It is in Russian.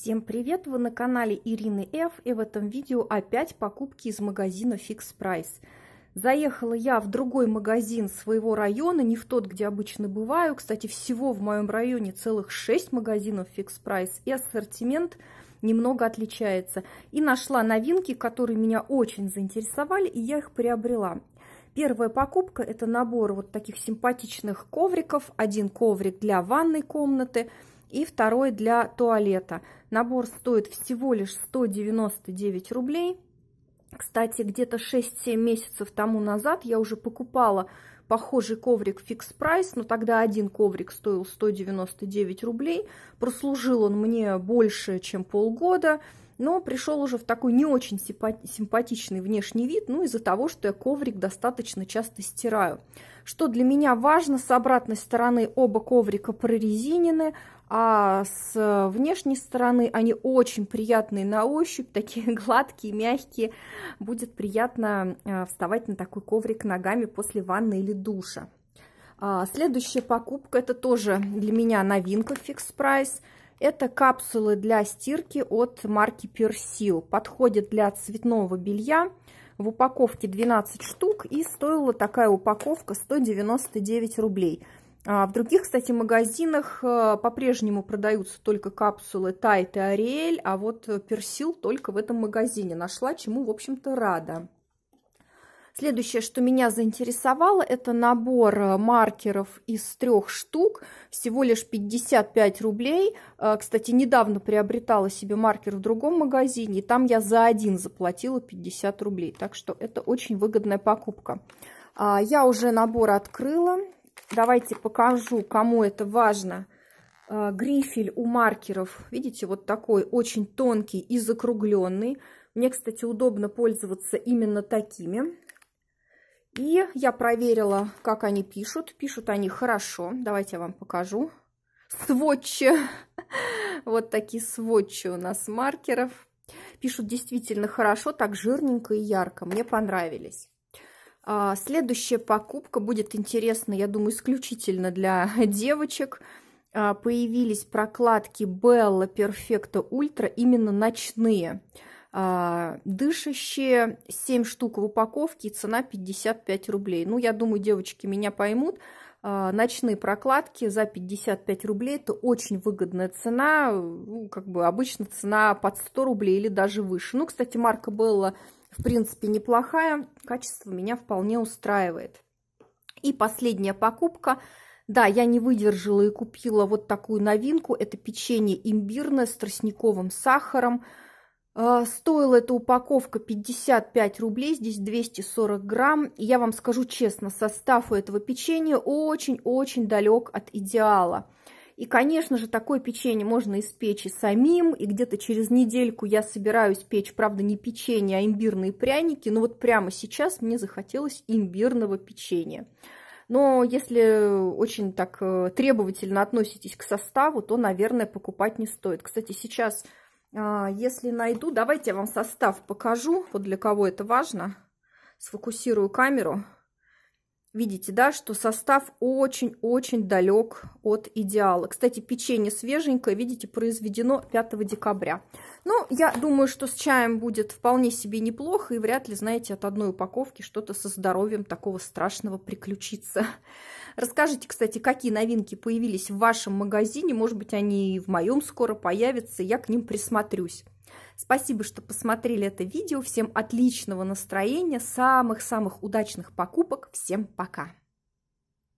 Всем привет! Вы на канале Ирины Ф и в этом видео опять покупки из магазина Fix Price. Заехала я в другой магазин своего района, не в тот, где обычно бываю. Кстати, всего в моем районе целых 6 магазинов Fix Price и ассортимент немного отличается. И нашла новинки, которые меня очень заинтересовали, и я их приобрела. Первая покупка – это набор вот таких симпатичных ковриков. Один коврик для ванной комнаты – и второй для туалета. Набор стоит всего лишь 199 рублей. Кстати, где-то 6-7 месяцев тому назад я уже покупала похожий коврик фикс прайс, но тогда один коврик стоил 199 рублей. Прослужил он мне больше, чем полгода но пришел уже в такой не очень симпатичный внешний вид, ну, из-за того, что я коврик достаточно часто стираю. Что для меня важно, с обратной стороны оба коврика прорезинены, а с внешней стороны они очень приятные на ощупь, такие гладкие, мягкие. Будет приятно э, вставать на такой коврик ногами после ванны или душа. А следующая покупка, это тоже для меня новинка фикс прайс. Это капсулы для стирки от марки Persil. Подходит для цветного белья. В упаковке 12 штук и стоила такая упаковка 199 рублей. А в других, кстати, магазинах э, по-прежнему продаются только капсулы Тайт и Ариэль, а вот Персил только в этом магазине нашла, чему, в общем-то, рада. Следующее, что меня заинтересовало, это набор э, маркеров из трех штук, всего лишь 55 рублей. Э, кстати, недавно приобретала себе маркер в другом магазине, и там я за один заплатила 50 рублей. Так что это очень выгодная покупка. А, я уже набор открыла. Давайте покажу, кому это важно э, грифель у маркеров, видите, вот такой очень тонкий и закругленный. Мне, кстати, удобно пользоваться именно такими. И я проверила, как они пишут. Пишут они хорошо. Давайте я вам покажу. Сводчи. Вот такие сводчи у нас маркеров. Пишут действительно хорошо, так жирненько и ярко. Мне понравились. А, следующая покупка будет интересна, я думаю, исключительно для девочек. А, появились прокладки Bella Perfecto Ultra, именно ночные. А, дышащие 7 штук в упаковке, цена 55 рублей. Ну, я думаю, девочки меня поймут. А, ночные прокладки за 55 рублей – это очень выгодная цена. Ну, как бы обычно цена под 100 рублей или даже выше. Ну, кстати, марка была в принципе, неплохая. Качество меня вполне устраивает. И последняя покупка да, я не выдержала и купила вот такую новинку. Это печенье имбирное с тростниковым сахаром. А, стоила эта упаковка 55 рублей, здесь 240 грамм. я вам скажу честно, состав у этого печенья очень-очень далек от идеала. И, конечно же, такое печенье можно испечь и самим, и где-то через недельку я собираюсь печь, правда, не печенье, а имбирные пряники, но вот прямо сейчас мне захотелось имбирного печенья. Но если очень так э, требовательно относитесь к составу, то, наверное, покупать не стоит. Кстати, сейчас а, если найду, давайте я вам состав покажу, вот для кого это важно. Сфокусирую камеру. Видите, да, что состав очень-очень далек от идеала. Кстати, печенье свеженькое, видите, произведено 5 декабря. Ну, я думаю, что с чаем будет вполне себе неплохо, и вряд ли, знаете, от одной упаковки что-то со здоровьем такого страшного приключится. Расскажите, кстати, какие новинки появились в вашем магазине. Может быть, они и в моем скоро появятся. Я к ним присмотрюсь. Спасибо, что посмотрели это видео. Всем отличного настроения, самых-самых удачных покупок. Всем пока!